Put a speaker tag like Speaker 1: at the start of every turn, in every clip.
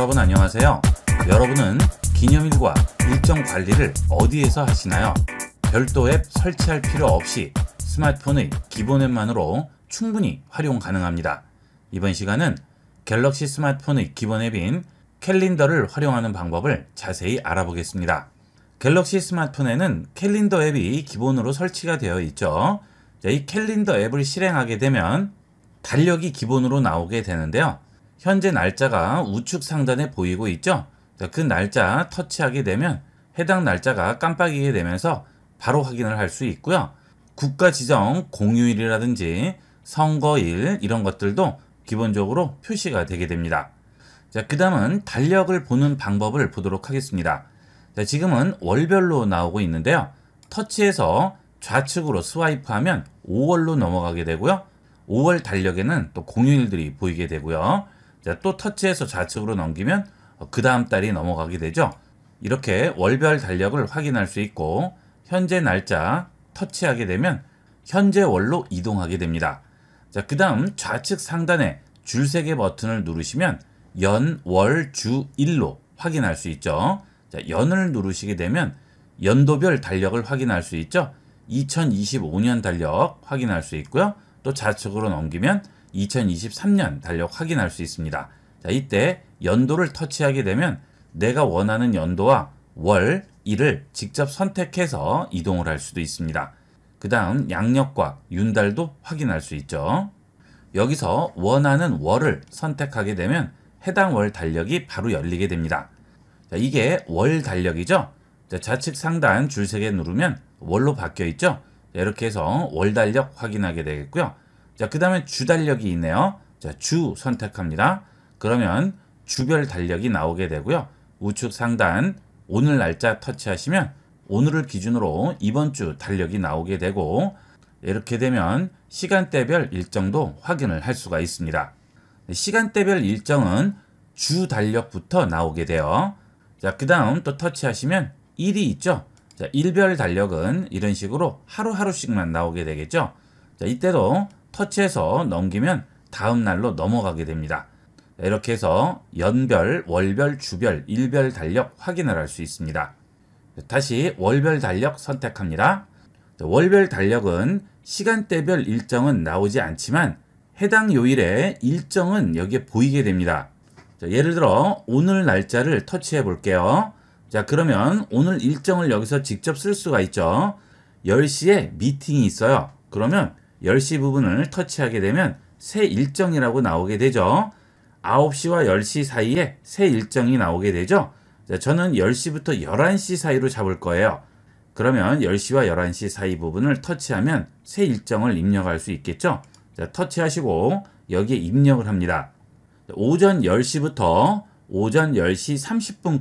Speaker 1: 여러분 안녕하세요. 여러분은 기념일과 일정 관리를 어디에서 하시나요? 별도 앱 설치할 필요 없이 스마트폰의 기본 앱만으로 충분히 활용 가능합니다. 이번 시간은 갤럭시 스마트폰의 기본 앱인 캘린더를 활용하는 방법을 자세히 알아보겠습니다. 갤럭시 스마트폰에는 캘린더 앱이 기본으로 설치가 되어 있죠. 이 캘린더 앱을 실행하게 되면 달력이 기본으로 나오게 되는데요. 현재 날짜가 우측 상단에 보이고 있죠. 그 날짜 터치하게 되면 해당 날짜가 깜빡이게 되면서 바로 확인을 할 수 있고요. 국가 지정 공휴일이라든지 선거일 이런 것들도 기본적으로 표시가 되게 됩니다. 자, 그 다음은 달력을 보는 방법을 보도록 하겠습니다. 자, 지금은 월별로 나오고 있는데요. 터치해서 좌측으로 스와이프하면 5월로 넘어가게 되고요. 5월 달력에는 또 공휴일들이 보이게 되고요. 자, 또 터치해서 좌측으로 넘기면 그 다음 달이 넘어가게 되죠. 이렇게 월별 달력을 확인할 수 있고 현재 날짜 터치하게 되면 현재 월로 이동하게 됩니다. 자, 그 다음 좌측 상단에 줄세개 버튼을 누르시면 연, 월, 주, 일로 확인할 수 있죠. 자, 연을 누르시게 되면 연도별 달력을 확인할 수 있죠. 2025년 달력 확인할 수 있고요. 또 좌측으로 넘기면 2023년 달력 확인할 수 있습니다. 자, 이때 연도를 터치하게 되면 내가 원하는 연도와 월, 일을 직접 선택해서 이동을 할 수도 있습니다. 그 다음 양력과 윤달도 확인할 수 있죠. 여기서 원하는 월을 선택하게 되면 해당 월 달력이 바로 열리게 됩니다. 자, 이게 월 달력이죠. 자, 측 상단 줄3개 누르면 월로 바뀌어 있죠. 이렇게 해서 월 달력 확인하게 되겠고요. 자, 그 다음에 주 달력이 있네요. 자, 주 선택합니다. 그러면 주별 달력이 나오게 되고요. 우측 상단 오늘 날짜 터치하시면 오늘을 기준으로 이번 주 달력이 나오게 되고 이렇게 되면 시간대별 일정도 확인을 할 수가 있습니다. 네, 시간대별 일정은 주 달력부터 나오게 돼요. 자, 그 다음 또 터치하시면 일이 있죠. 자, 일별 달력은 이런 식으로 하루하루씩만 나오게 되겠죠. 자, 이때도 터치해서 넘기면 다음 날로 넘어가게 됩니다. 이렇게 해서 연별, 월별, 주별, 일별 달력 확인을 할 수 있습니다. 다시 월별 달력 선택합니다. 월별 달력은 시간대별 일정은 나오지 않지만 해당 요일의 일정은 여기에 보이게 됩니다. 예를 들어 오늘 날짜를 터치해 볼게요. 자 그러면 오늘 일정을 여기서 직접 쓸 수가 있죠. 10시에 미팅이 있어요. 그러면 10시 부분을 터치하게 되면 새 일정이라고 나오게 되죠. 9시와 10시 사이에 새 일정이 나오게 되죠. 저는 10시부터 11시 사이로 잡을 거예요. 그러면 10시와 11시 사이 부분을 터치하면 새 일정을 입력할 수 있겠죠. 터치하시고 여기에 입력을 합니다. 오전 10시부터 오전 10시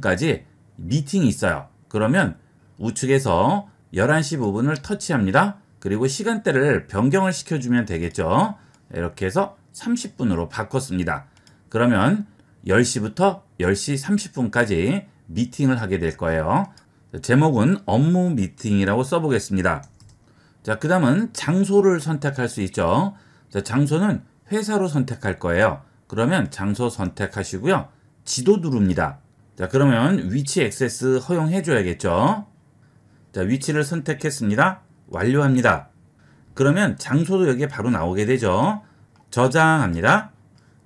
Speaker 1: 30분까지 미팅이 있어요. 그러면 우측에서 11시 부분을 터치합니다. 그리고 시간대를 변경을 시켜주면 되겠죠. 이렇게 해서 30분으로 바꿨습니다. 그러면 10시부터 10시 30분까지 미팅을 하게 될 거예요. 제목은 업무 미팅이라고 써보겠습니다. 자, 그 다음은 장소를 선택할 수 있죠. 자, 장소는 회사로 선택할 거예요. 그러면 장소 선택하시고요. 지도 누릅니다. 자, 그러면 위치 액세스 허용해줘야겠죠. 자, 위치를 선택했습니다. 완료합니다. 그러면 장소도 여기에 바로 나오게 되죠. 저장합니다.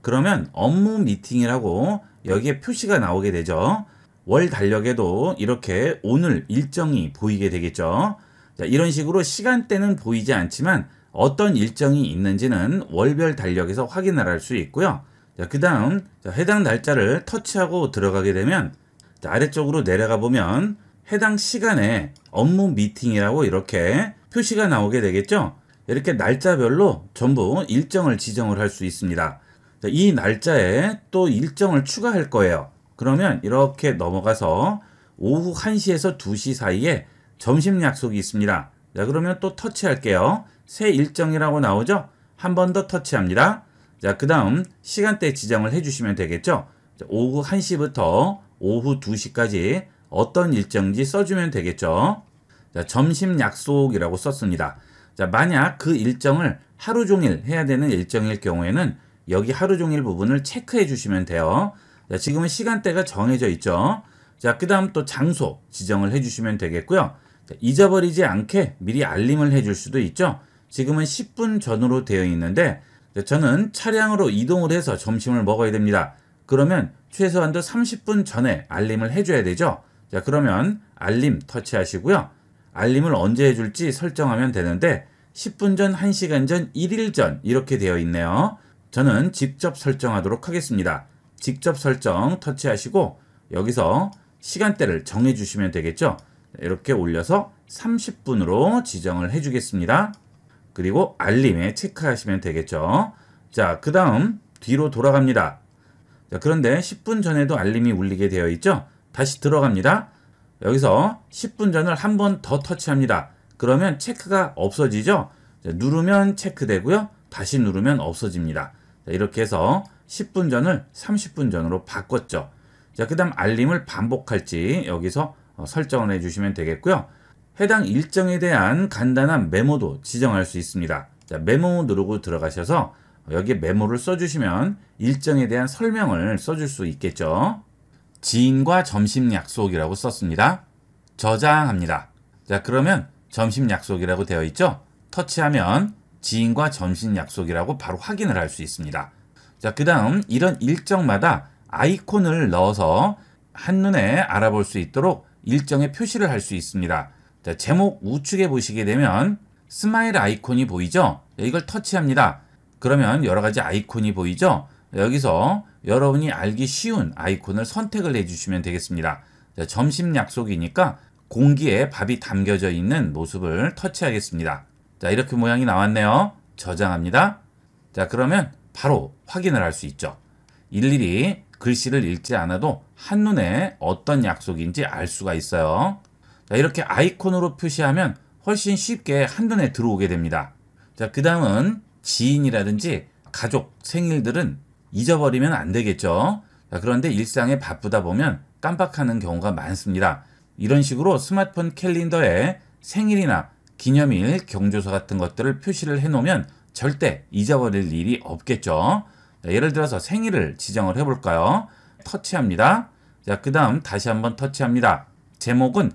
Speaker 1: 그러면 업무 미팅이라고 여기에 표시가 나오게 되죠. 월 달력에도 이렇게 오늘 일정이 보이게 되겠죠. 자, 이런 식으로 시간대는 보이지 않지만 어떤 일정이 있는지는 월별 달력에서 확인을 할수 있고요. 그 다음 해당 날짜를 터치하고 들어가게 되면 자, 아래쪽으로 내려가 보면 해당 시간에 업무 미팅이라고 이렇게 표시가 나오게 되겠죠. 이렇게 날짜별로 전부 일정을 지정을 할 수 있습니다. 이 날짜에 또 일정을 추가할 거예요. 그러면 이렇게 넘어가서 오후 1시에서 2시 사이에 점심 약속이 있습니다. 자, 그러면 또 터치할게요. 새 일정이라고 나오죠? 한 번 더 터치합니다. 자, 그 다음 시간대 지정을 해주시면 되겠죠? 오후 1시부터 오후 2시까지 어떤 일정지 써주면 되겠죠. 자, 점심 약속이라고 썼습니다. 자, 만약 그 일정을 하루 종일 해야 되는 일정일 경우에는 여기 하루 종일 부분을 체크해 주시면 돼요. 자, 지금은 시간대가 정해져 있죠. 자, 그 다음 또 장소 지정을 해 주시면 되겠고요. 자, 잊어버리지 않게 미리 알림을 해 줄 수도 있죠. 지금은 10분 전으로 되어 있는데 저는 차량으로 이동을 해서 점심을 먹어야 됩니다. 그러면 최소한도 30분 전에 알림을 해줘야 되죠. 자, 그러면 알림 터치하시고요. 알림을 언제 해줄지 설정하면 되는데 10분 전, 1시간 전, 1일 전 이렇게 되어 있네요. 저는 직접 설정하도록 하겠습니다. 직접 설정 터치하시고 여기서 시간대를 정해주시면 되겠죠. 이렇게 올려서 30분으로 지정을 해주겠습니다. 그리고 알림에 체크하시면 되겠죠. 자, 그 다음 뒤로 돌아갑니다. 자, 그런데 10분 전에도 알림이 울리게 되어 있죠. 다시 들어갑니다. 여기서 10분 전을 한 번 더 터치합니다. 그러면 체크가 없어지죠? 누르면 체크되고요. 다시 누르면 없어집니다. 이렇게 해서 10분 전을 30분 전으로 바꿨죠. 자, 그 다음 알림을 반복할지 여기서 어, 설정을 해주시면 되겠고요. 해당 일정에 대한 간단한 메모도 지정할 수 있습니다. 자, 메모 누르고 들어가셔서 여기에 메모를 써주시면 일정에 대한 설명을 써줄 수 있겠죠. 지인과 점심 약속이라고 썼습니다. 저장합니다. 자, 그러면 점심 약속이라고 되어 있죠? 터치하면 지인과 점심 약속이라고 바로 확인을 할 수 있습니다. 자, 그 다음 이런 일정마다 아이콘을 넣어서 한눈에 알아볼 수 있도록 일정에 표시를 할 수 있습니다. 자, 제목 우측에 보시게 되면 스마일 아이콘이 보이죠? 이걸 터치합니다. 그러면 여러 가지 아이콘이 보이죠? 여기서 여러분이 알기 쉬운 아이콘을 선택을 해주시면 되겠습니다. 자, 점심 약속이니까 공기에 밥이 담겨져 있는 모습을 터치하겠습니다. 자, 이렇게 모양이 나왔네요. 저장합니다. 자, 그러면 바로 확인을 할 수 있죠. 일일이 글씨를 읽지 않아도 한눈에 어떤 약속인지 알 수가 있어요. 자, 이렇게 아이콘으로 표시하면 훨씬 쉽게 한눈에 들어오게 됩니다. 자, 그 다음은 지인이라든지 가족, 생일들은 잊어버리면 안 되겠죠. 자, 그런데 일상에 바쁘다 보면 깜빡하는 경우가 많습니다. 이런 식으로 스마트폰 캘린더에 생일이나 기념일, 경조사 같은 것들을 표시를 해놓으면 절대 잊어버릴 일이 없겠죠. 자, 예를 들어서 생일을 지정을 해볼까요? 터치합니다. 자, 그 다음 다시 한번 터치합니다. 제목은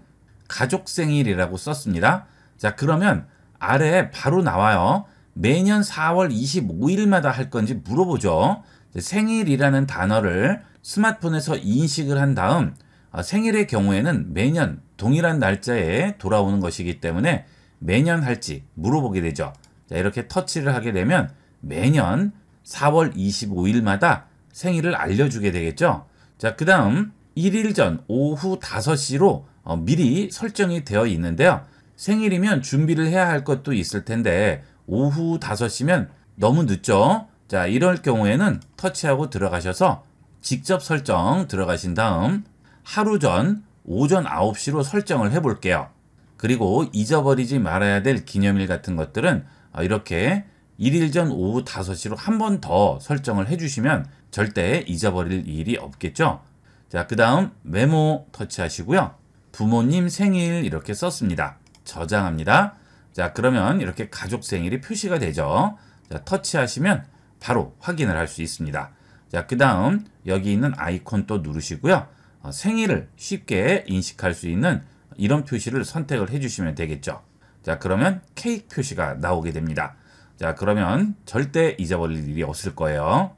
Speaker 1: 가족 생일이라고 썼습니다. 자, 그러면 아래에 바로 나와요. 매년 4월 25일마다 할 건지 물어보죠. 생일이라는 단어를 스마트폰에서 인식을 한 다음 아, 생일의 경우에는 매년 동일한 날짜에 돌아오는 것이기 때문에 매년 할지 물어보게 되죠. 이렇게 터치를 하게 되면 매년 4월 25일마다 생일을 알려주게 되겠죠. 자, 그 다음 1일 전 오후 5시로 어, 미리 설정이 되어 있는데요. 생일이면 준비를 해야 할 것도 있을 텐데 오후 5시면 너무 늦죠. 자 이럴 경우에는 터치하고 들어가셔서 직접 설정 들어가신 다음 하루 전 오전 9시로 설정을 해 볼게요. 그리고 잊어버리지 말아야 될 기념일 같은 것들은 아, 이렇게 1일 전 오후 5시로 한 번 더 설정을 해주시면 절대 잊어버릴 일이 없겠죠. 자, 그 다음 메모 터치하시고요. 부모님 생일 이렇게 썼습니다. 저장합니다. 자, 그러면 이렇게 가족 생일이 표시가 되죠. 자, 터치하시면 바로 확인을 할 수 있습니다. 자, 그 다음 여기 있는 아이콘 또 누르시고요. 어, 생일을 쉽게 인식할 수 있는 이런 표시를 선택을 해주시면 되겠죠. 자, 그러면 케이크 표시가 나오게 됩니다. 자, 그러면 절대 잊어버릴 일이 없을 거예요.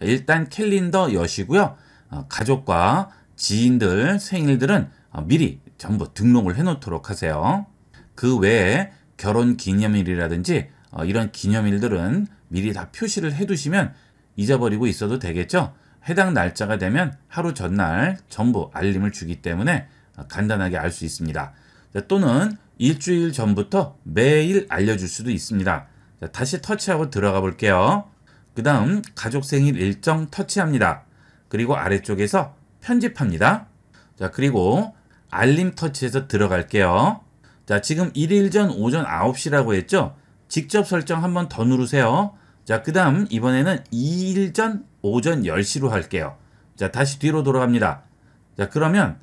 Speaker 1: 일단 캘린더 여시고요. 어, 가족과 지인들 생일들은 어, 미리 전부 등록을 해놓도록 하세요. 그 외에 결혼 기념일이라든지 어, 이런 기념일들은 미리 다 표시를 해두시면 잊어버리고 있어도 되겠죠? 해당 날짜가 되면 하루 전날 전부 알림을 주기 때문에 간단하게 알 수 있습니다. 또는 일주일 전부터 매일 알려줄 수도 있습니다. 다시 터치하고 들어가 볼게요. 그 다음 가족 생일 일정 터치합니다. 그리고 아래쪽에서 편집합니다. 자 그리고 알림 터치해서 들어갈게요. 자 지금 1일 전 오전 9시라고 했죠? 직접 설정 한 번 더 누르세요. 자, 그 다음 이번에는 2일 전 오전 10시로 할게요. 자, 다시 뒤로 돌아갑니다. 자, 그러면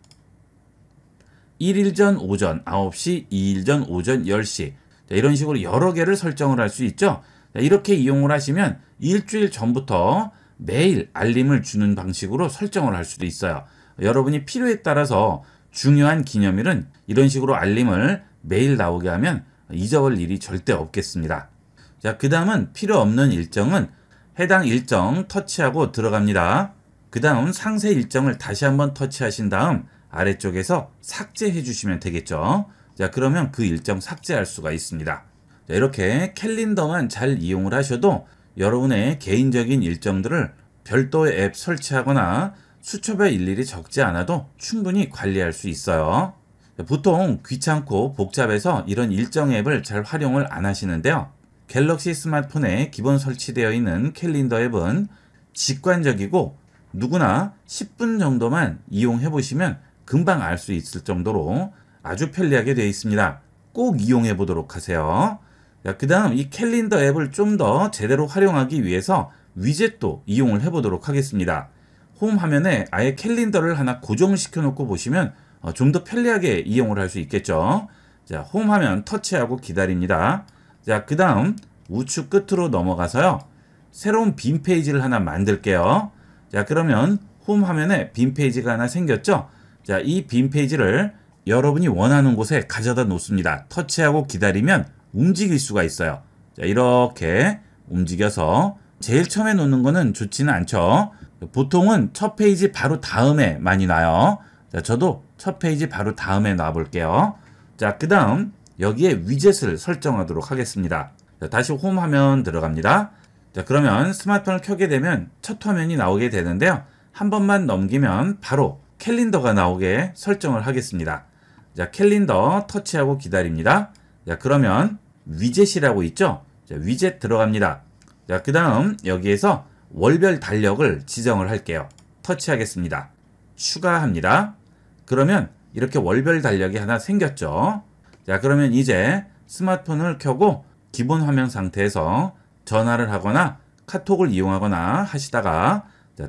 Speaker 1: 1일 전 오전 9시, 2일 전 오전 10시 자, 이런 식으로 여러 개를 설정을 할 수 있죠. 자, 이렇게 이용을 하시면 일주일 전부터 매일 알림을 주는 방식으로 설정을 할 수도 있어요. 여러분이 필요에 따라서 중요한 기념일은 이런 식으로 알림을 매일 나오게 하면 잊어볼 일이 절대 없겠습니다. 자, 그 다음은 필요 없는 일정은 해당 일정 터치하고 들어갑니다. 그 다음 상세 일정을 다시 한번 터치하신 다음 아래쪽에서 삭제해 주시면 되겠죠. 자, 그러면 그 일정 삭제할 수가 있습니다. 자, 이렇게 캘린더만 잘 이용을 하셔도 여러분의 개인적인 일정들을 별도의 앱 설치하거나 수첩에 일일이 적지 않아도 충분히 관리할 수 있어요. 네, 보통 귀찮고 복잡해서 이런 일정 앱을 잘 활용을 안 하시는데요. 갤럭시 스마트폰에 기본 설치되어 있는 캘린더 앱은 직관적이고 누구나 10분 정도만 이용해 보시면 금방 알 수 있을 정도로 아주 편리하게 되어 있습니다. 꼭 이용해 보도록 하세요. 그 다음 이 캘린더 앱을 좀 더 제대로 활용하기 위해서 위젯도 이용을 해 보도록 하겠습니다. 홈 화면에 아예 캘린더를 하나 고정시켜 놓고 보시면 어, 좀 더 편리하게 이용을 할 수 있겠죠. 자, 홈화면 터치하고 기다립니다. 자, 그 다음 우측 끝으로 넘어가서요. 새로운 빈 페이지를 하나 만들게요. 자, 그러면 홈 화면에 빈 페이지가 하나 생겼죠? 자, 이빈 페이지를 여러분이 원하는 곳에 가져다 놓습니다. 터치하고 기다리면 움직일 수가 있어요. 자, 이렇게 움직여서 제일 처음에 놓는 거는 좋지는 않죠. 보통은 첫 페이지 바로 다음에 많이 나요. 자, 저도 첫 페이지 바로 다음에 놔볼게요. 자, 그 다음 여기에 위젯을 설정하도록 하겠습니다. 자, 다시 홈 화면 들어갑니다. 자, 그러면 스마트폰을 켜게 되면 첫 화면이 나오게 되는데요. 한 번만 넘기면 바로 캘린더가 나오게 설정을 하겠습니다. 자, 캘린더 터치하고 기다립니다. 자, 그러면 위젯이라고 있죠? 자, 위젯 들어갑니다. 자, 그 다음 여기에서 월별 달력을 지정을 할게요. 터치하겠습니다. 추가합니다. 그러면 이렇게 월별 달력이 하나 생겼죠. 자 그러면 이제 스마트폰을 켜고 기본 화면 상태에서 전화를 하거나 카톡을 이용하거나 하시다가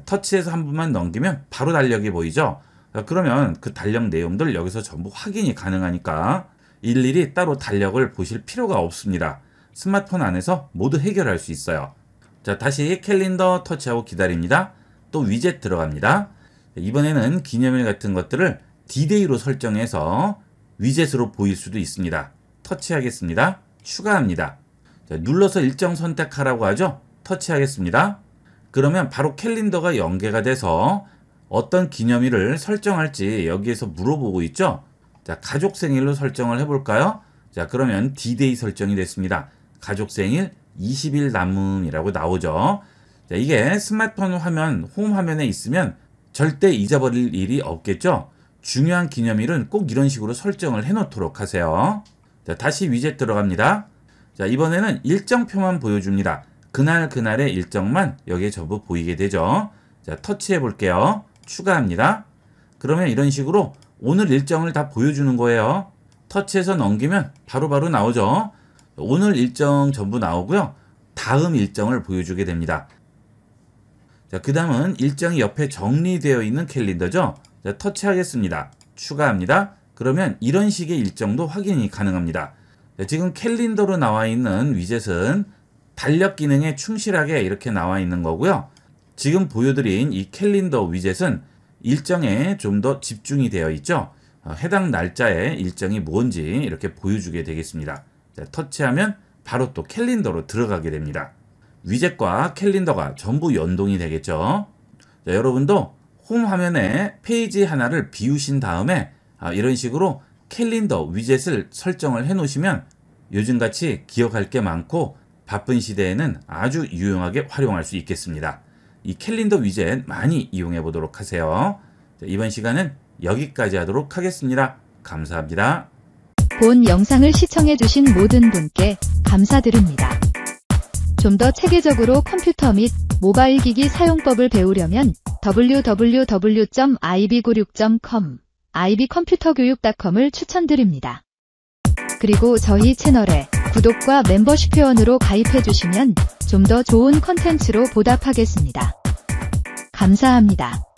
Speaker 1: 터치해서 한 번만 넘기면 바로 달력이 보이죠. 자, 그러면 그 달력 내용들 여기서 전부 확인이 가능하니까 일일이 따로 달력을 보실 필요가 없습니다. 스마트폰 안에서 모두 해결할 수 있어요. 자 다시 캘린더 터치하고 기다립니다. 또 위젯 들어갑니다. 이번에는 기념일 같은 것들을 디데이로 설정해서 위젯으로 보일 수도 있습니다. 터치하겠습니다. 추가합니다. 자, 눌러서 일정 선택하라고 하죠. 터치하겠습니다. 그러면 바로 캘린더가 연계가 돼서 어떤 기념일을 설정할지 여기에서 물어보고 있죠. 자, 가족 생일로 설정을 해볼까요? 자, 그러면 디데이 설정이 됐습니다. 가족 생일 20일 남음이라고 나오죠. 자, 이게 스마트폰 화면, 홈 화면에 있으면 절대 잊어버릴 일이 없겠죠. 중요한 기념일은 꼭 이런 식으로 설정을 해놓도록 하세요. 자, 다시 위젯 들어갑니다. 자, 이번에는 일정표만 보여줍니다. 그날 그날의 일정만 여기에 전부 보이게 되죠. 자, 터치해 볼게요. 추가합니다. 그러면 이런 식으로 오늘 일정을 다 보여주는 거예요. 터치해서 넘기면 바로바로 바로 나오죠. 오늘 일정 전부 나오고요. 다음 일정을 보여주게 됩니다. 자, 그 다음은 일정이 옆에 정리되어 있는 캘린더죠. 네, 터치하겠습니다. 추가합니다. 그러면 이런 식의 일정도 확인이 가능합니다. 네, 지금 캘린더로 나와 있는 위젯은 달력 기능에 충실하게 이렇게 나와 있는 거고요. 지금 보여드린 이 캘린더 위젯은 일정에 좀 더 집중이 되어 있죠. 어, 해당 날짜의 일정이 뭔지 이렇게 보여주게 되겠습니다. 네, 터치하면 바로 또 캘린더로 들어가게 됩니다. 위젯과 캘린더가 전부 연동이 되겠죠. 여러분도 홈 화면에 페이지 하나를 비우신 다음에 아, 이런 식으로 캘린더 위젯을 설정을 해 놓으시면 요즘같이 기억할 게 많고 바쁜 시대에는 아주 유용하게 활용할 수 있겠습니다. 이 캘린더 위젯 많이 이용해 보도록 하세요. 자, 이번 시간은 여기까지 하도록 하겠습니다. 감사합니다. 본 영상을 시청해 주신 모든 분께 감사드립니다. 좀 더 체계적으로 컴퓨터 및 모바일 기기 사용법을 배우려면 www.ib96.com, i b c o m p u t e r 교육 c o m 을 추천드립니다. 그리고 저희 채널에 구독과 멤버십 회원으로 가입해주시면 좀 더 좋은 컨텐츠로 보답하겠습니다. 감사합니다.